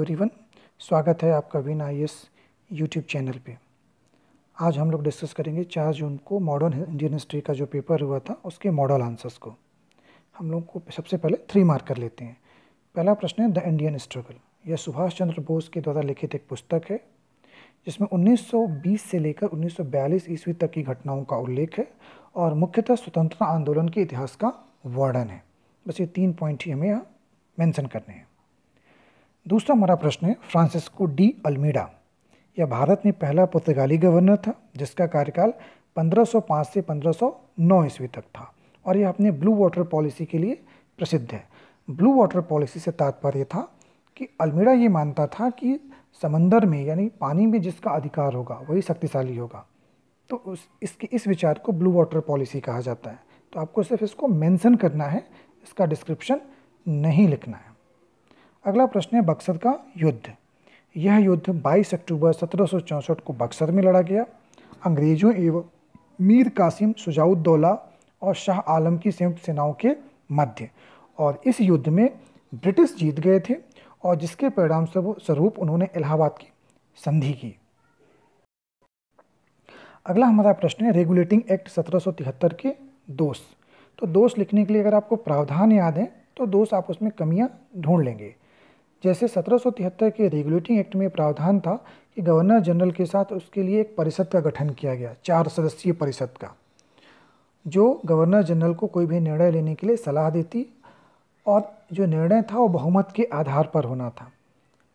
everyone स्वागत है आपका win I S YouTube channel पे आज हम लोग डिस्कस करेंगे चार जून को मॉडर्न इंडियन हिस्ट्री का जो पेपर हुआ था उसके मॉडल आंसर्स को हम लोग को सबसे पहले थ्री मार्क कर लेते हैं पहला प्रश्न है द इंडियन स्ट्रगल यह सुभाष चंद्र बोस के द्वारा लिखित एक पुस्तक है जिसमें 1920 से लेकर 1942 ईस्वी तक की घटनाओं का उल्लेख है और मुख्यतः स्वतंत्रता आंदोलन के इतिहास का वर्णन है बस ये तीन पॉइंट ही हमें यहाँ मैंसन करने हैं दूसरा हमारा प्रश्न है फ्रांसिस्को डी अल्मीडा यह भारत में पहला पुर्तगाली गवर्नर था जिसका कार्यकाल 1505 से 1509 ईस्वी तक था और यह अपने ब्लू वाटर पॉलिसी के लिए प्रसिद्ध है ब्लू वाटर पॉलिसी से तात्पर्य था कि अल्मीडा ये मानता था कि समंदर में यानी पानी में जिसका अधिकार होगा वही शक्तिशाली होगा तो उस इसके इस विचार को ब्लू वाटर पॉलिसी कहा जाता है तो आपको सिर्फ इसको मेंशन करना है इसका डिस्क्रिप्शन नहीं लिखना है अगला प्रश्न है बक्सर का युद्ध यह युद्ध 22 अक्टूबर सत्रह को बक्सर में लड़ा गया अंग्रेजों एवं मीर कासिम सुजाउद्दौला और शाह आलम की संयुक्त सेनाओं के मध्य और इस युद्ध में ब्रिटिश जीत गए थे और जिसके परिणाम स्वरूप उन्होंने इलाहाबाद की संधि की अगला हमारा प्रश्न है रेगुलेटिंग एक्ट सत्रह के दोष तो दोष लिखने के लिए अगर आपको प्रावधान याद है तो दोष आप उसमें कमियां ढूंढ लेंगे जैसे सत्रह के रेगुलेटिंग एक्ट में प्रावधान था कि गवर्नर जनरल के साथ उसके लिए एक परिषद का गठन किया गया चार सदस्यीय परिषद का जो गवर्नर जनरल को कोई भी निर्णय लेने के लिए सलाह देती और जो निर्णय था वो बहुमत के आधार पर होना था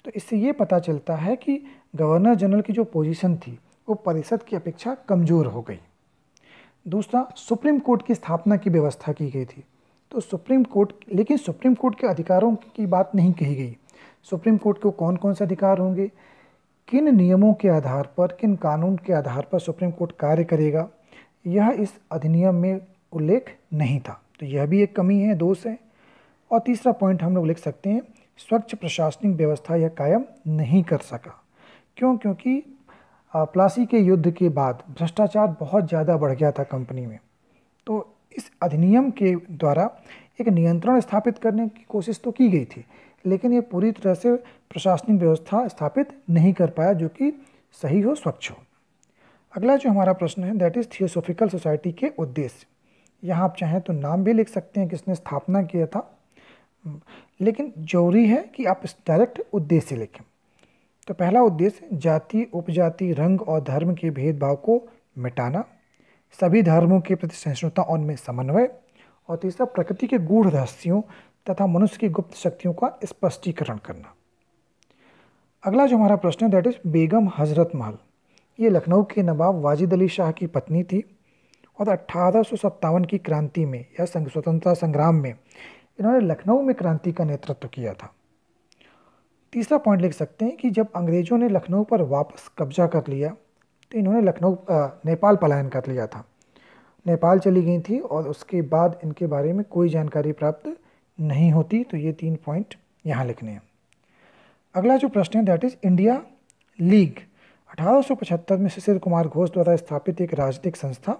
तो इससे ये पता चलता है कि गवर्नर जनरल की जो पोजीशन थी वो परिषद की अपेक्षा कमज़ोर हो गई दूसरा सुप्रीम कोर्ट की स्थापना की व्यवस्था की गई थी तो सुप्रीम कोर्ट लेकिन सुप्रीम कोर्ट के अधिकारों की बात नहीं कही गई सुप्रीम कोर्ट को कौन कौन से अधिकार होंगे किन नियमों के आधार पर किन कानून के आधार पर सुप्रीम कोर्ट कार्य करेगा यह इस अधिनियम में उल्लेख नहीं था तो यह भी एक कमी है दोष है और तीसरा पॉइंट हम लोग लिख सकते हैं स्वच्छ प्रशासनिक व्यवस्था यह कायम नहीं कर सका क्यों क्योंकि प्लासी के युद्ध के बाद भ्रष्टाचार बहुत ज़्यादा बढ़ गया था कंपनी में तो इस अधिनियम के द्वारा एक नियंत्रण स्थापित करने की कोशिश तो की गई थी लेकिन ये पूरी तरह से प्रशासनिक व्यवस्था स्थापित नहीं कर पाया जो कि सही हो स्वच्छ हो अगला जो हमारा प्रश्न है दैट इज़ थियोसोफिकल सोसाइटी के उद्देश्य यहाँ आप चाहें तो नाम भी लिख सकते हैं किसने स्थापना किया था लेकिन जरूरी है कि आप इस डायरेक्ट उद्देश्य लिखें तो पहला उद्देश्य जाति उपजाति रंग और धर्म के भेदभाव को मिटाना सभी धर्मों के प्रति सहिष्णुता उनमें समन्वय और तीसरा प्रकृति के गूढ़ रहस्यों तथा मनुष्य की गुप्त शक्तियों का स्पष्टीकरण करना अगला जो हमारा प्रश्न है दैट इज़ बेगम हज़रत महल ये लखनऊ के नवाब वाजिद अली शाह की पत्नी थी और अट्ठारह की क्रांति में या स्वतंत्रता संग्राम में इन्होंने लखनऊ में क्रांति का नेतृत्व किया था तीसरा पॉइंट लिख सकते हैं कि जब अंग्रेज़ों ने लखनऊ पर वापस कब्जा कर लिया तो इन्होंने लखनऊ नेपाल पलायन कर लिया था नेपाल चली गई थी और उसके बाद इनके बारे में कोई जानकारी प्राप्त नहीं होती तो ये तीन पॉइंट यहाँ लिखने हैं अगला जो प्रश्न है दैट इज़ इंडिया लीग 1875 में शिशिर कुमार घोष द्वारा स्थापित एक राजनीतिक संस्था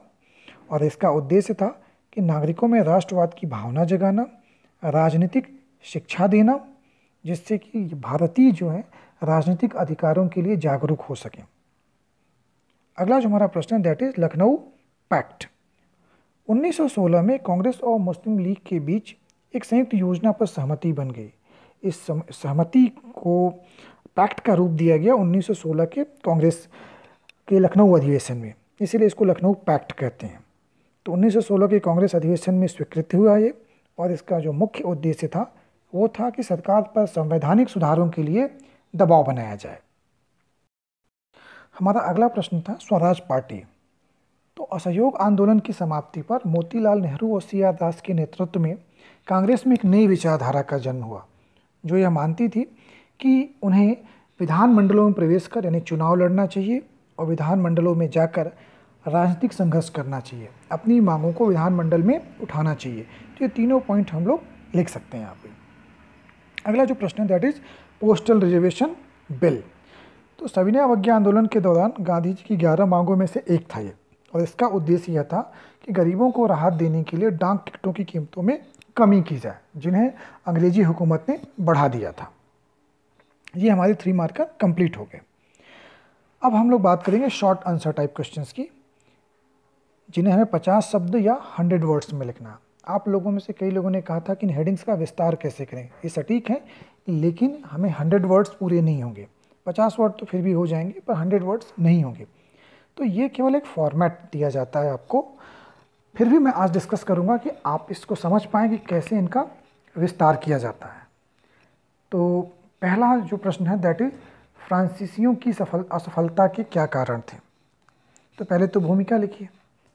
और इसका उद्देश्य था कि नागरिकों में राष्ट्रवाद की भावना जगाना राजनीतिक शिक्षा देना जिससे कि भारतीय जो है राजनीतिक अधिकारों के लिए जागरूक हो सकें अगला जो हमारा प्रश्न है दैट इज़ लखनऊ पैक्ट 1916 में कांग्रेस और मुस्लिम लीग के बीच एक संयुक्त योजना पर सहमति बन गई इस सहमति को पैक्ट का रूप दिया गया 1916 के कांग्रेस के लखनऊ अधिवेशन में इसीलिए इसको लखनऊ पैक्ट कहते हैं तो 1916 के कांग्रेस अधिवेशन में स्वीकृत हुआ ये और इसका जो मुख्य उद्देश्य था वो था कि सरकार पर संवैधानिक सुधारों के लिए दबाव बनाया जाए हमारा अगला प्रश्न था स्वराज पार्टी तो असहयोग आंदोलन की समाप्ति पर मोतीलाल नेहरू और सी दास के नेतृत्व में कांग्रेस में एक नई विचारधारा का जन्म हुआ जो यह मानती थी कि उन्हें विधानमंडलों में प्रवेश कर यानी चुनाव लड़ना चाहिए और विधानमंडलों में जाकर राजनीतिक संघर्ष करना चाहिए अपनी मांगों को विधानमंडल में उठाना चाहिए तो ये तीनों पॉइंट हम लोग लिख सकते हैं यहाँ पे अगला जो प्रश्न है that is postal reservation bill तो सविनय अवज्ञा आंदोलन के दौरान गांधी जी की ग्यारह मांगों में से एक था ये और इसका उद्देश्य यह था कि गरीबों को राहत देने के लिए डाक टिकटों की कीमतों में कमी की जाए जिन्हें अंग्रेजी हुकूमत ने बढ़ा दिया था ये हमारे थ्री मार्कर कंप्लीट हो गए अब हम लोग बात करेंगे शॉर्ट आंसर टाइप क्वेश्चंस की जिन्हें हमें पचास शब्द या हंड्रेड वर्ड्स में लिखना आप लोगों में से कई लोगों ने कहा था कि इन हेडिंग्स का विस्तार कैसे करें ये सटीक है लेकिन हमें हंड्रेड वर्ड्स पूरे नहीं होंगे पचास वर्ड तो फिर भी हो जाएंगे पर हंड्रेड वर्ड्स नहीं होंगे तो ये केवल एक फॉर्मेट दिया जाता है आपको फिर भी मैं आज डिस्कस करूँगा कि आप इसको समझ पाएँ कि कैसे इनका विस्तार किया जाता है तो पहला जो प्रश्न है दैट इज़ फ्रांसीसियों की सफल असफलता के क्या कारण थे तो पहले तो भूमिका लिखिए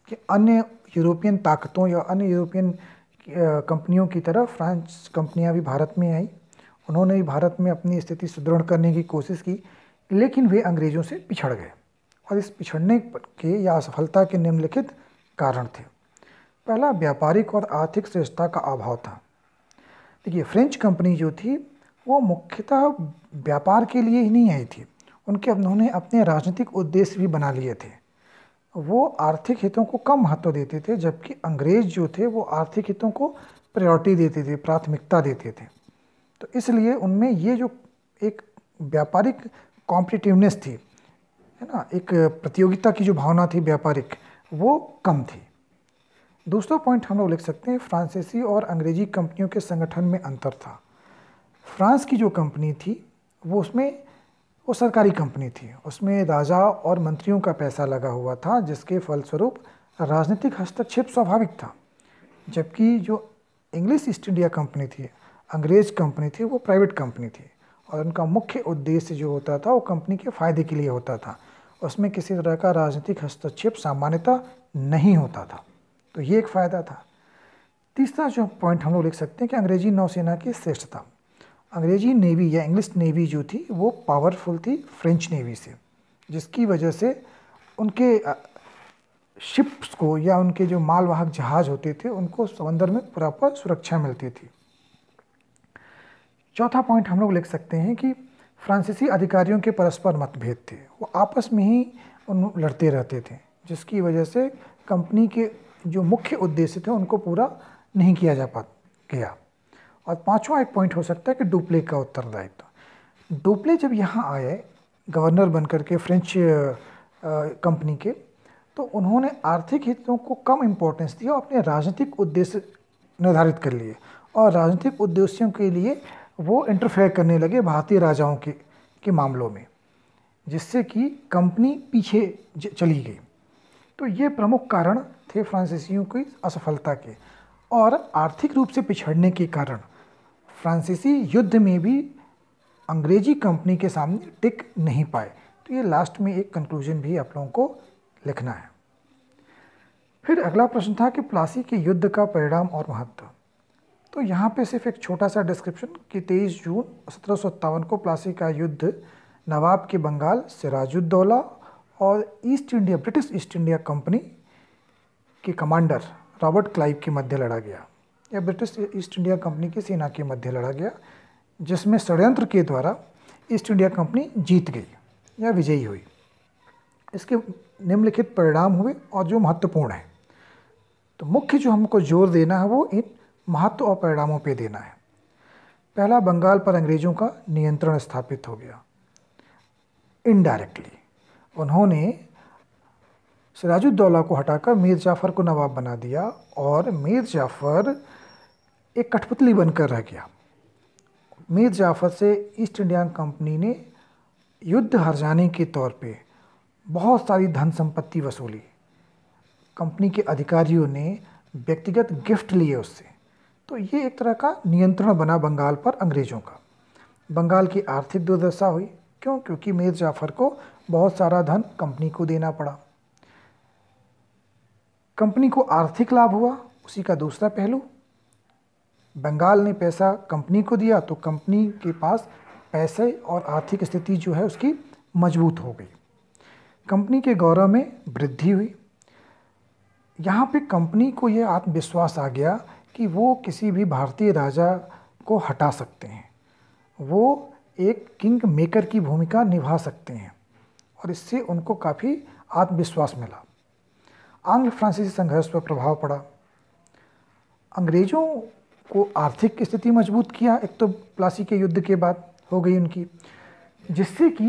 कि अन्य यूरोपियन ताकतों या अन्य यूरोपियन कंपनियों की तरह फ्रांस कंपनियां भी भारत में आई उन्होंने भी भारत में अपनी स्थिति सुदृढ़ करने की कोशिश की लेकिन वे अंग्रेज़ों से पिछड़ गए और इस पिछड़ने के या असफलता के निम्नलिखित कारण थे पहला व्यापारिक और आर्थिक श्रेष्ठता का अभाव था देखिए फ्रेंच कंपनी जो थी वो मुख्यतः व्यापार के लिए ही नहीं आई थी उनके उन्होंने अपने राजनीतिक उद्देश्य भी बना लिए थे वो आर्थिक हितों को कम महत्व देते थे जबकि अंग्रेज जो थे वो आर्थिक हितों को प्रायोरिटी देते थे प्राथमिकता देते थे तो इसलिए उनमें ये जो एक व्यापारिक कॉम्पिटिटिवनेस थी है ना एक प्रतियोगिता की जो भावना थी व्यापारिक वो कम थी दूसरा पॉइंट हम लोग लिख सकते हैं फ्रांसीसी और अंग्रेजी कंपनियों के संगठन में अंतर था फ्रांस की जो कंपनी थी वो उसमें वो सरकारी कंपनी थी उसमें राजा और मंत्रियों का पैसा लगा हुआ था जिसके फलस्वरूप राजनीतिक हस्तक्षेप स्वाभाविक था जबकि जो इंग्लिश ईस्ट इंडिया कंपनी थी अंग्रेज कंपनी थी वो प्राइवेट कंपनी थी और उनका मुख्य उद्देश्य जो होता था वो कंपनी के फायदे के लिए होता था उसमें किसी तरह का राजनीतिक हस्तक्षेप सामान्यतः नहीं होता था तो ये एक फ़ायदा था तीसरा जो पॉइंट हम लोग लिख सकते हैं कि अंग्रेजी नौसेना की श्रेष्ठता अंग्रेजी नेवी या इंग्लिश नेवी जो थी वो पावरफुल थी फ्रेंच नेवी से जिसकी वजह से उनके शिप्स को या उनके जो मालवाहक जहाज होते थे उनको समंदर में प्रॉपर सुरक्षा मिलती थी चौथा पॉइंट हम लोग लिख सकते हैं कि फ्रांसीसी अधिकारियों के परस्पर मतभेद थे वो आपस में ही उन लड़ते रहते थे जिसकी वजह से कंपनी के जो मुख्य उद्देश्य थे उनको पूरा नहीं किया जा पा गया और पांचवा एक पॉइंट हो सकता है कि डुप्ले का उत्तरदायित्व डुप्ले जब यहाँ आए गवर्नर बनकर के फ्रेंच कंपनी के तो उन्होंने आर्थिक हितों को कम इम्पोर्टेंस दिया और अपने राजनीतिक उद्देश्य निर्धारित कर लिए और राजनीतिक उद्देश्यों के लिए वो इंटरफेयर करने लगे भारतीय राजाओं के के मामलों में जिससे कि कंपनी पीछे चली गई तो ये प्रमुख कारण थे फ्रांसीसियों की असफलता के और आर्थिक रूप से पिछड़ने के कारण फ्रांसीसी युद्ध में भी अंग्रेजी कंपनी के सामने टिक नहीं पाए तो ये लास्ट में एक कंक्लूजन भी आप लोगों को लिखना है फिर अगला प्रश्न था कि प्लासी के युद्ध का परिणाम और महत्व तो यहाँ पे सिर्फ एक छोटा सा डिस्क्रिप्शन कि 23 जून सत्रह को प्लासी का युद्ध नवाब के बंगाल सिराजुद्दौला और east India British east India company के कमांडर रॉबर्ट क्लाइव के मध्य लड़ा गया या ब्रिटिश ईस्ट इंडिया कंपनी की सेना के मध्य लड़ा गया जिसमें षडयंत्र के द्वारा ईस्ट इंडिया कंपनी जीत गई या विजयी हुई इसके निम्नलिखित परिणाम हुए और जो महत्वपूर्ण है तो मुख्य जो हमको जोर देना है वो इन महत्व और परिणामों पर देना है पहला बंगाल पर अंग्रेज़ों का नियंत्रण स्थापित हो गया इनडायरेक्टली उन्होंने सिराजुद्दौला को हटाकर मीर जाफ़र को नवाब बना दिया और मीर जाफ़र एक कठपुतली बनकर रह गया मीर जाफ़र से ईस्ट इंडिया कंपनी ने युद्ध हर जाने के तौर पे बहुत सारी धन संपत्ति वसूली कंपनी के अधिकारियों ने व्यक्तिगत गिफ्ट लिए उससे तो ये एक तरह का नियंत्रण बना बंगाल पर अंग्रेज़ों का बंगाल की आर्थिक दुर्दशा हुई क्यों क्योंकि मीर जाफ़र को बहुत सारा धन कंपनी को देना पड़ा कंपनी को आर्थिक लाभ हुआ उसी का दूसरा पहलू बंगाल ने पैसा कंपनी को दिया तो कंपनी के पास पैसे और आर्थिक स्थिति जो है उसकी मजबूत हो गई कंपनी के गौरव में वृद्धि हुई यहाँ पे कंपनी को यह आत्मविश्वास आ गया कि वो किसी भी भारतीय राजा को हटा सकते हैं वो एक किंग मेकर की भूमिका निभा सकते हैं और इससे उनको काफ़ी आत्मविश्वास मिला आंग्ल फ्रांसीसी संघर्ष पर प्रभाव पड़ा अंग्रेज़ों को आर्थिक स्थिति मजबूत किया एक तो प्लासी के युद्ध के बाद हो गई उनकी जिससे कि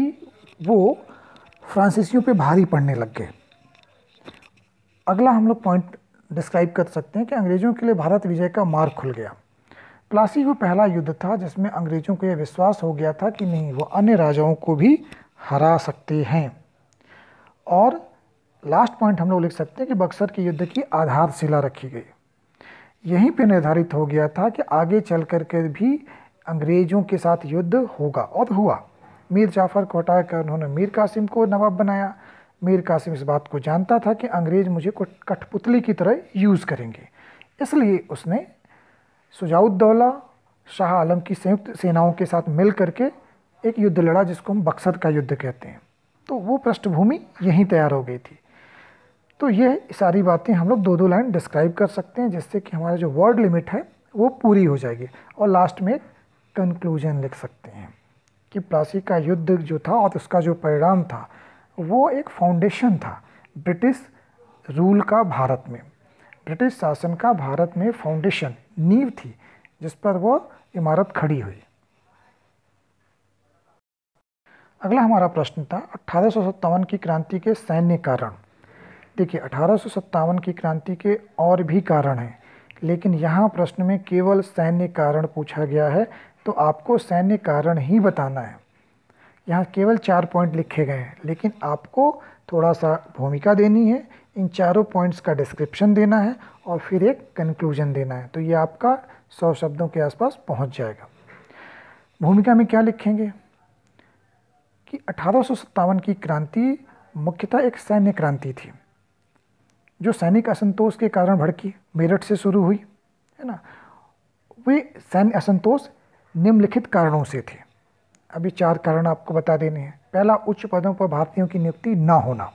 वो फ्रांसीसियों पे भारी पड़ने लग गए अगला हम लोग पॉइंट डिस्क्राइब कर सकते हैं कि अंग्रेज़ों के लिए भारत विजय का मार्ग खुल गया प्लासी वो पहला युद्ध था जिसमें अंग्रेजों को यह विश्वास हो गया था कि नहीं वो अन्य राजाओं को भी हरा सकते हैं और लास्ट पॉइंट हम लोग लिख सकते हैं कि बक्सर के युद्ध की आधारशिला रखी गई यहीं पे निर्धारित हो गया था कि आगे चल कर के भी अंग्रेज़ों के साथ युद्ध होगा और हुआ मीर जाफ़र को हटाकर उन्होंने मीर कासिम को नवाब बनाया मीर कासिम इस बात को जानता था कि अंग्रेज़ मुझे कठपुतली की तरह यूज़ करेंगे इसलिए उसने सुजाउद्दौला शाह आलम की संयुक्त सेनाओं के साथ मिल करके एक युद्ध लड़ा जिसको हम बक्सर का युद्ध कहते हैं तो वो पृष्ठभूमि यहीं तैयार हो गई थी तो ये सारी बातें हम लोग दो दो लाइन डिस्क्राइब कर सकते हैं जिससे कि हमारा जो वर्ड लिमिट है वो पूरी हो जाएगी और लास्ट में कंक्लूजन लिख सकते हैं कि प्लासी का युद्ध जो था और उसका जो परिणाम था वो एक फाउंडेशन था ब्रिटिश रूल का भारत में ब्रिटिश शासन का भारत में फाउंडेशन नींव थी जिस पर वो इमारत खड़ी हुई अगला हमारा प्रश्न था अठारह की क्रांति के सैन्य कारण देखिए अठारह की क्रांति के और भी कारण हैं लेकिन यहाँ प्रश्न में केवल सैन्य कारण पूछा गया है तो आपको सैन्य कारण ही बताना है यहाँ केवल चार पॉइंट लिखे गए हैं लेकिन आपको थोड़ा सा भूमिका देनी है इन चारों पॉइंट्स का डिस्क्रिप्शन देना है और फिर एक कंक्लूजन देना है तो ये आपका सौ शब्दों के आसपास पहुंच जाएगा भूमिका में क्या लिखेंगे कि अठारह की क्रांति मुख्यतः एक सैन्य क्रांति थी जो सैनिक असंतोष के कारण भड़की मेरठ से शुरू हुई है ना वे सैन्य असंतोष निम्नलिखित कारणों से थे अभी चार कारण आपको बता देने हैं पहला उच्च पदों पर भारतीयों की नियुक्ति ना होना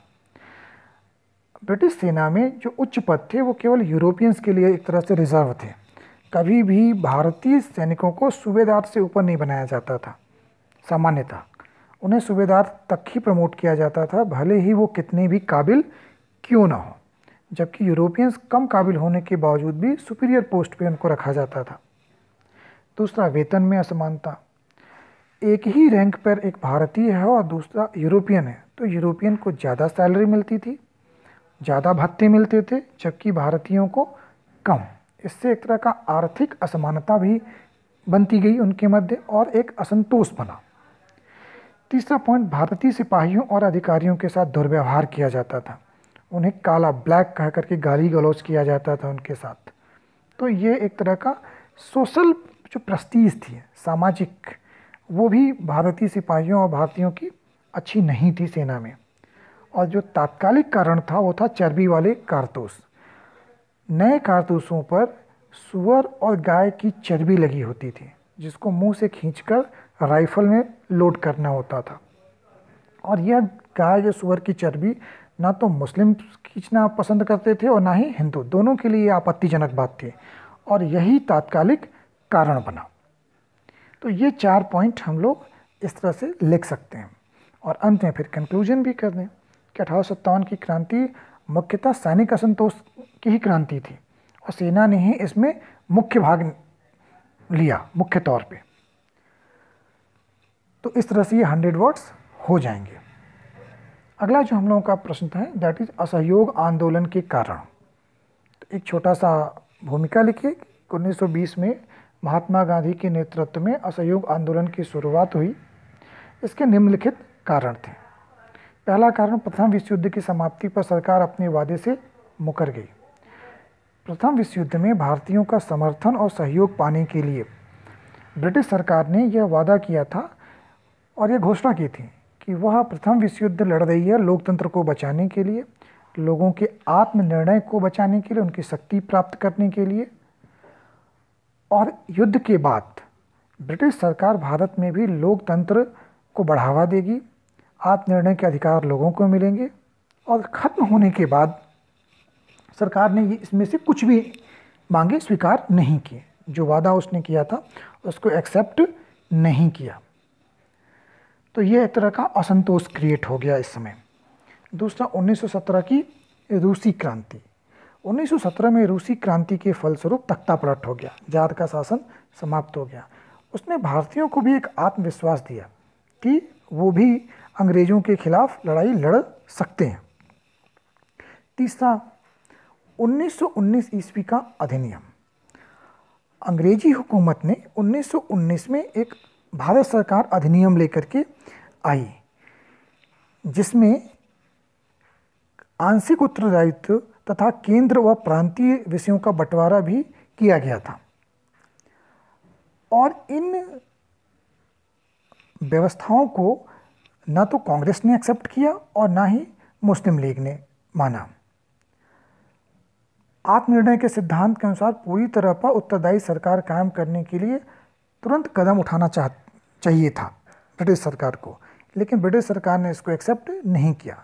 ब्रिटिश सेना में जो उच्च पद थे वो केवल यूरोपियंस के लिए एक तरह से रिजर्व थे कभी भी भारतीय सैनिकों को सूबेदार से ऊपर नहीं बनाया जाता था सामान्यतः उन्हें सूबेदार तक ही प्रमोट किया जाता था भले ही वो कितने भी काबिल क्यों ना हो जबकि यूरोपियंस कम काबिल होने के बावजूद भी सुपीरियर पोस्ट पे उनको रखा जाता था दूसरा वेतन में असमानता एक ही रैंक पर एक भारतीय है और दूसरा यूरोपियन है तो यूरोपियन को ज़्यादा सैलरी मिलती थी ज़्यादा भत्ते मिलते थे जबकि भारतीयों को कम इससे एक तरह का आर्थिक असमानता भी बनती गई उनके मध्य और एक असंतोष बना तीसरा पॉइंट भारतीय सिपाहियों और अधिकारियों के साथ दुर्व्यवहार किया जाता था उन्हें काला ब्लैक कह करके गाली गलौज किया जाता था उनके साथ तो ये एक तरह का सोशल जो प्रस्तीज थी सामाजिक वो भी भारतीय सिपाहियों और भारतीयों की अच्छी नहीं थी सेना में और जो तात्कालिक कारण था वो था चर्बी वाले कारतूस नए कारतूसों पर सुअर और गाय की चर्बी लगी होती थी जिसको मुंह से खींचकर राइफल में लोड करना होता था और यह गाय या सुअर की चर्बी ना तो मुस्लिम खींचना पसंद करते थे और ना ही हिंदू दोनों के लिए आपत्तिजनक बात थी और यही तात्कालिक कारण बना तो ये चार पॉइंट हम लोग इस तरह से लिख सकते हैं और अंत में फिर कंक्लूजन भी कर दें कि अठारह की क्रांति मुख्यतः सैनिक असंतोष की ही क्रांति थी और सेना ने ही इसमें मुख्य भाग लिया मुख्य तौर पे तो इस तरह से ये हंड्रेड वर्ड्स हो जाएंगे अगला जो हम लोगों का प्रश्न था दैट इज असहयोग आंदोलन के कारण तो एक छोटा सा भूमिका लिखिए 1920 में महात्मा गांधी के नेतृत्व में असहयोग आंदोलन की शुरुआत हुई इसके निम्नलिखित कारण थे पहला कारण प्रथम विश्व युद्ध की समाप्ति पर सरकार अपने वादे से मुकर गई प्रथम विश्व युद्ध में भारतीयों का समर्थन और सहयोग पाने के लिए ब्रिटिश सरकार ने यह वादा किया था और यह घोषणा की थी कि वह प्रथम विश्व युद्ध लड़ रही है लोकतंत्र को बचाने के लिए लोगों के आत्मनिर्णय को बचाने के लिए उनकी शक्ति प्राप्त करने के लिए और युद्ध के बाद ब्रिटिश सरकार भारत में भी लोकतंत्र को बढ़ावा देगी आत्मनिर्णय के अधिकार लोगों को मिलेंगे और ख़त्म होने के बाद सरकार ने इसमें से कुछ भी मांगे स्वीकार नहीं किए जो वादा उसने किया था उसको एक्सेप्ट नहीं किया तो ये एक तरह का असंतोष क्रिएट हो गया इस समय दूसरा 1917 की रूसी क्रांति 1917 में रूसी क्रांति के फलस्वरूप तख्ता पलट हो गया जात का शासन समाप्त हो गया उसने भारतीयों को भी एक आत्मविश्वास दिया कि वो भी अंग्रेज़ों के खिलाफ लड़ाई लड़ सकते हैं तीसरा 1919 ईस्वी का अधिनियम अंग्रेजी हुकूमत ने 1919 में एक भारत सरकार अधिनियम लेकर के आई जिसमें आंशिक उत्तरदायित्व तथा केंद्र व प्रांतीय विषयों का बंटवारा भी किया गया था और इन व्यवस्थाओं को ना तो कांग्रेस ने एक्सेप्ट किया और ना ही मुस्लिम लीग ने माना आत्मनिर्णय के सिद्धांत के अनुसार पूरी तरह पर उत्तरदायी सरकार कायम करने के लिए तुरंत कदम उठाना चाह चाहिए था ब्रिटिश सरकार को लेकिन ब्रिटिश सरकार ने इसको एक्सेप्ट नहीं किया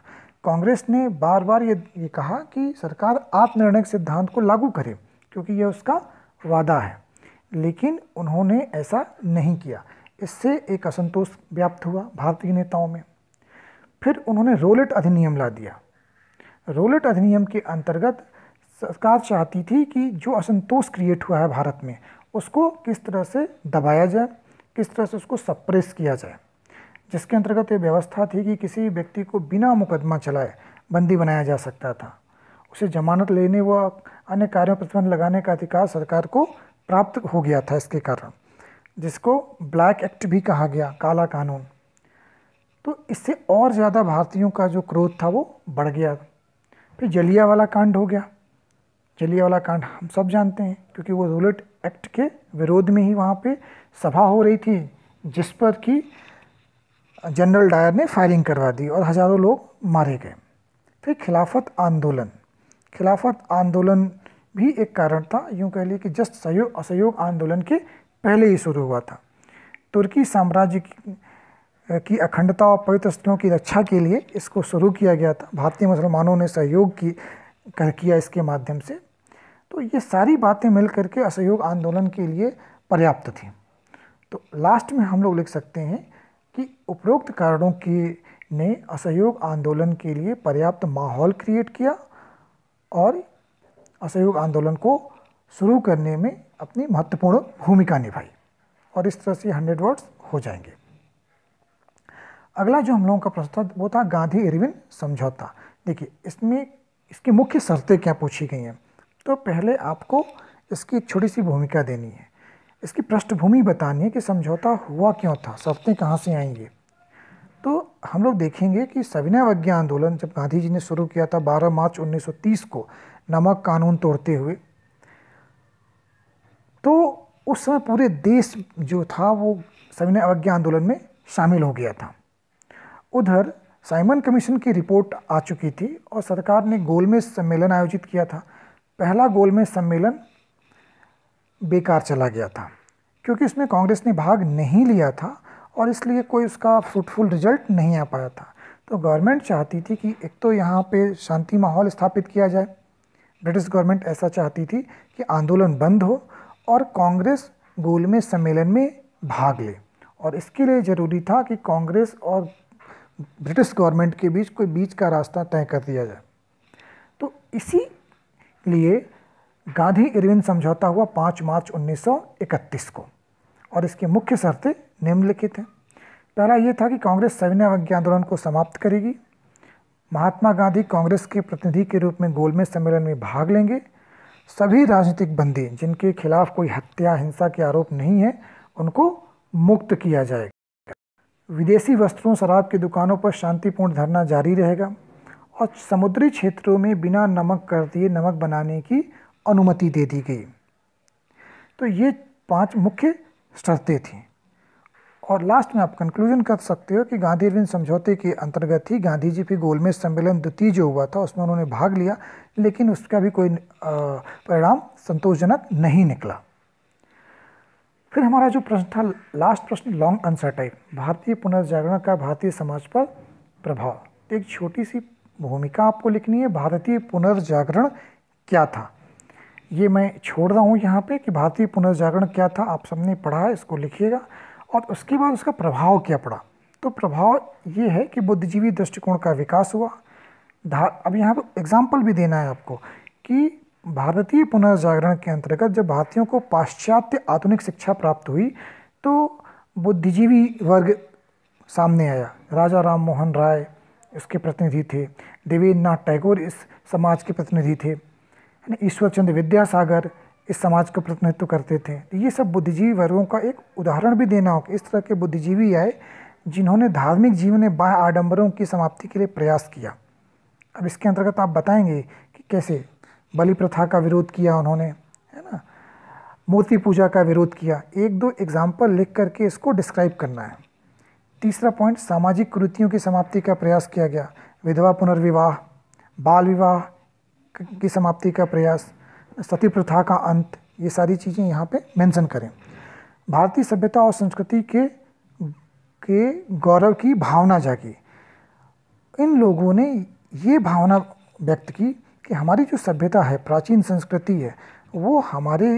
कांग्रेस ने बार बार ये ये कहा कि सरकार आत्मनिर्णय सिद्धांत को लागू करे क्योंकि यह उसका वादा है लेकिन उन्होंने ऐसा नहीं किया इससे एक असंतोष व्याप्त हुआ भारतीय नेताओं में फिर उन्होंने रोलेट अधिनियम ला दिया रोलेट अधिनियम के अंतर्गत सरकार चाहती थी कि जो असंतोष क्रिएट हुआ है भारत में उसको किस तरह से दबाया जाए किस तरह से उसको सप्रेस किया जाए जिसके अंतर्गत ये व्यवस्था थी कि किसी व्यक्ति को बिना मुकदमा चलाए बंदी बनाया जा सकता था उसे जमानत लेने व अन्य कार्यों प्रतिबंध लगाने का अधिकार सरकार को प्राप्त हो गया था इसके कारण जिसको ब्लैक एक्ट भी कहा गया काला कानून तो इससे और ज़्यादा भारतीयों का जो क्रोध था वो बढ़ गया फिर जलिया वाला कांड हो गया जलिया वाला कांड हम सब जानते हैं क्योंकि वो रोलेट एक्ट के विरोध में ही वहाँ पे सभा हो रही थी जिस पर कि जनरल डायर ने फायरिंग करवा दी और हज़ारों लोग मारे गए फिर खिलाफत आंदोलन खिलाफत आंदोलन भी एक कारण था यूँ कह लिए कि जस्ट सहयोग असहयोग आंदोलन के पहले ही शुरू हुआ था तुर्की साम्राज्य की अखंडता और पवित्र स्थलों की रक्षा के लिए इसको शुरू किया गया था भारतीय मुसलमानों ने सहयोग की कर किया इसके माध्यम से तो ये सारी बातें मिल करके असहयोग आंदोलन के लिए पर्याप्त थी तो लास्ट में हम लोग लिख सकते हैं कि उपरोक्त कारणों के ने असहयोग आंदोलन के लिए पर्याप्त माहौल क्रिएट किया और असहयोग आंदोलन को शुरू करने में अपनी महत्वपूर्ण भूमिका निभाई और इस तरह से हंड्रेड वर्ड्स हो जाएंगे अगला जो हम लोगों का प्रश्न था वो था गांधी इरविन समझौता देखिए इसमें इसकी मुख्य शर्तें क्या पूछी गई हैं तो पहले आपको इसकी एक छोटी सी भूमिका देनी है इसकी पृष्ठभूमि बतानी है कि समझौता हुआ क्यों था शर्तें कहाँ से आएंगे तो हम लोग देखेंगे कि सविनय आंदोलन जब गांधी जी ने शुरू किया था 12 मार्च 1930 को नमक कानून तोड़ते हुए तो उस समय पूरे देश जो था वो सविनय अवज्ञा आंदोलन में शामिल हो गया था उधर साइमन कमीशन की रिपोर्ट आ चुकी थी और सरकार ने गोलमेज सम्मेलन आयोजित किया था पहला गोलमेज सम्मेलन बेकार चला गया था क्योंकि उसमें कांग्रेस ने भाग नहीं लिया था और इसलिए कोई उसका फ्रूटफुल रिजल्ट नहीं आ पाया था तो गवर्नमेंट चाहती थी कि एक तो यहाँ पे शांति माहौल स्थापित किया जाए ब्रिटिश गवर्नमेंट ऐसा चाहती थी कि आंदोलन बंद हो और कांग्रेस गोलमेज सम्मेलन में भाग ले और इसके लिए ज़रूरी था कि कांग्रेस और ब्रिटिश गवर्नमेंट के बीच कोई बीच का रास्ता तय कर दिया जाए तो इसी लिए गांधी इरविन समझौता हुआ 5 मार्च 1931 को और इसके मुख्य शर्तें निम्नलिखित हैं पहला ये था कि कांग्रेस सविनय अवज्ञा आंदोलन को समाप्त करेगी महात्मा गांधी कांग्रेस के प्रतिनिधि के रूप में गोलमेज सम्मेलन में भाग लेंगे सभी राजनीतिक बंदी जिनके खिलाफ कोई हत्या हिंसा के आरोप नहीं है उनको मुक्त किया जाएगा विदेशी वस्त्रों शराब की दुकानों पर शांतिपूर्ण धरना जारी रहेगा और समुद्री क्षेत्रों में बिना नमक कर दिए नमक बनाने की अनुमति दे दी गई तो ये पांच मुख्य शर्तें थीं और लास्ट में आप कंक्लूजन कर सकते हो कि गांधी अरविंद समझौते के अंतर्गत ही गांधी जी फिर गोलमेज सम्मेलन द्वितीय जो हुआ था उसमें उन्होंने भाग लिया लेकिन उसका भी कोई परिणाम संतोषजनक नहीं निकला फिर हमारा जो प्रश्न था लास्ट प्रश्न लॉन्ग आंसर टाइप भारतीय पुनर्जागरण का भारतीय समाज पर प्रभाव एक छोटी सी भूमिका आपको लिखनी है भारतीय पुनर्जागरण क्या था ये मैं छोड़ रहा हूँ यहाँ पे कि भारतीय पुनर्जागरण क्या था आप सबने पढ़ा है इसको लिखिएगा और उसके बाद उसका प्रभाव क्या पड़ा तो प्रभाव ये है कि बुद्धिजीवी दृष्टिकोण का विकास हुआ अब यहाँ पर एग्जाम्पल भी देना है आपको कि भारतीय पुनर्जागरण के अंतर्गत जब भारतीयों को पाश्चात्य आधुनिक शिक्षा प्राप्त हुई तो बुद्धिजीवी वर्ग सामने आया राजा राम मोहन राय उसके प्रतिनिधि थे देवेंद्र नाथ टैगोर इस समाज के प्रतिनिधि थे ईश्वरचंद विद्यासागर इस समाज का प्रतिनिधित्व करते थे तो ये सब बुद्धिजीवी वर्गों का एक उदाहरण भी देना होगा इस तरह के बुद्धिजीवी आए जिन्होंने धार्मिक जीवन में बाह्य आडंबरों की समाप्ति के लिए प्रयास किया अब इसके अंतर्गत आप बताएंगे कि कैसे बलि प्रथा का विरोध किया उन्होंने है ना मूर्ति पूजा का विरोध किया एक दो एग्जाम्पल लिख करके इसको डिस्क्राइब करना है तीसरा पॉइंट सामाजिक कृतियों की समाप्ति का प्रयास किया गया विधवा पुनर्विवाह बाल विवाह की समाप्ति का प्रयास सती प्रथा का अंत ये सारी चीज़ें यहाँ पे मेंशन करें भारतीय सभ्यता और संस्कृति के के गौरव की भावना जागी इन लोगों ने ये भावना व्यक्त की कि हमारी जो सभ्यता है प्राचीन संस्कृति है वो हमारे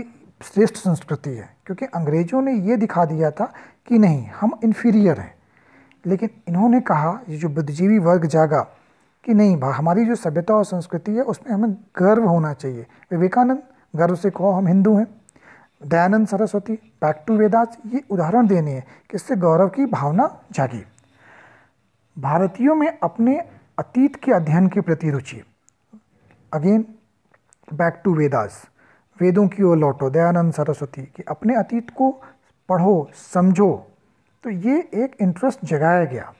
श्रेष्ठ संस्कृति है क्योंकि अंग्रेज़ों ने ये दिखा दिया था कि नहीं हम इन्फीरियर हैं लेकिन इन्होंने कहा ये जो बुद्धिजीवी वर्ग जागा कि नहीं हमारी जो सभ्यता और संस्कृति है उसमें हमें गर्व होना चाहिए विवेकानंद गर्व से कहो हम हिंदू हैं दयानंद सरस्वती बैक टू वेदास ये उदाहरण देने हैं कि इससे गौरव की भावना जागी भारतीयों में अपने अतीत के अध्ययन के प्रति रुचि अगेन बैक टू वेदास वेदों की ओर लौटो दयानंद सरस्वती कि अपने अतीत को पढ़ो समझो तो ये एक इंटरेस्ट जगाया गया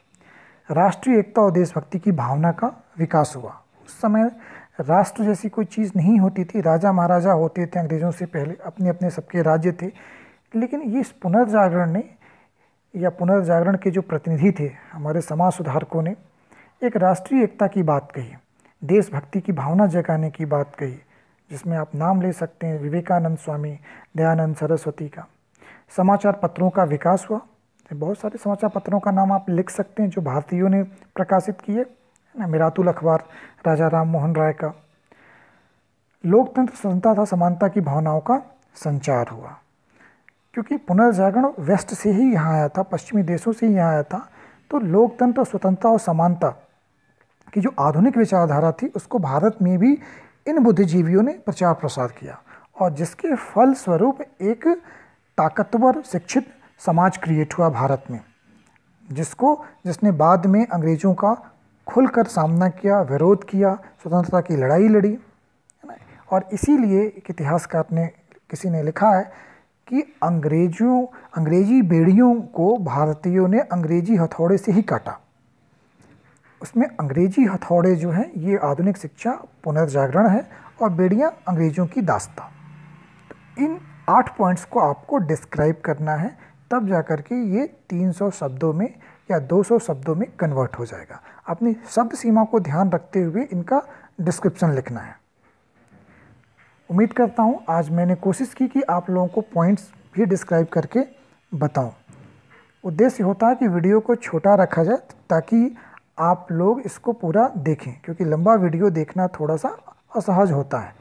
राष्ट्रीय एकता और देशभक्ति की भावना का विकास हुआ उस समय राष्ट्र जैसी कोई चीज़ नहीं होती थी राजा महाराजा होते थे अंग्रेज़ों से पहले अपने अपने सबके राज्य थे लेकिन ये इस पुनर्जागरण ने या पुनर्जागरण के जो प्रतिनिधि थे हमारे समाज सुधारकों ने एक राष्ट्रीय एकता की बात कही देशभक्ति की भावना जगाने की बात कही जिसमें आप नाम ले सकते हैं विवेकानंद स्वामी दयानंद सरस्वती का समाचार पत्रों का विकास हुआ बहुत सारे समाचार पत्रों का नाम आप लिख सकते हैं जो भारतीयों ने प्रकाशित किए है ना मिरातुल अखबार राजा राम मोहन राय का लोकतंत्र स्वतंत्रता तथा समानता की भावनाओं का संचार हुआ क्योंकि पुनर्जागरण वेस्ट से ही यहाँ आया था पश्चिमी देशों से ही यहाँ आया था तो लोकतंत्र स्वतंत्रता और समानता की जो आधुनिक विचारधारा थी उसको भारत में भी इन बुद्धिजीवियों ने प्रचार प्रसार किया और जिसके फलस्वरूप एक ताकतवर शिक्षित समाज क्रिएट हुआ भारत में जिसको जिसने बाद में अंग्रेज़ों का खुलकर सामना किया विरोध किया स्वतंत्रता की लड़ाई लड़ी और इसीलिए एक इतिहासकार ने किसी ने लिखा है कि अंग्रेजों अंग्रेजी बेड़ियों को भारतीयों ने अंग्रेजी हथौड़े से ही काटा उसमें अंग्रेजी हथौड़े जो हैं ये आधुनिक शिक्षा पुनर्जागरण है और बेड़ियाँ अंग्रेज़ों की दास्ता तो इन आठ पॉइंट्स को आपको डिस्क्राइब करना है तब जा कर के ये 300 शब्दों में या 200 शब्दों में कन्वर्ट हो जाएगा अपनी शब्द सीमा को ध्यान रखते हुए इनका डिस्क्रिप्शन लिखना है उम्मीद करता हूँ आज मैंने कोशिश की कि आप लोगों को पॉइंट्स भी डिस्क्राइब करके बताऊँ उद्देश्य होता है कि वीडियो को छोटा रखा जाए ताकि आप लोग इसको पूरा देखें क्योंकि लंबा वीडियो देखना थोड़ा सा असहज होता है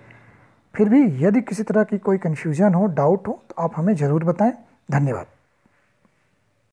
फिर भी यदि किसी तरह की कोई कन्फ्यूजन हो डाउट हो तो आप हमें ज़रूर बताएं धन्यवाद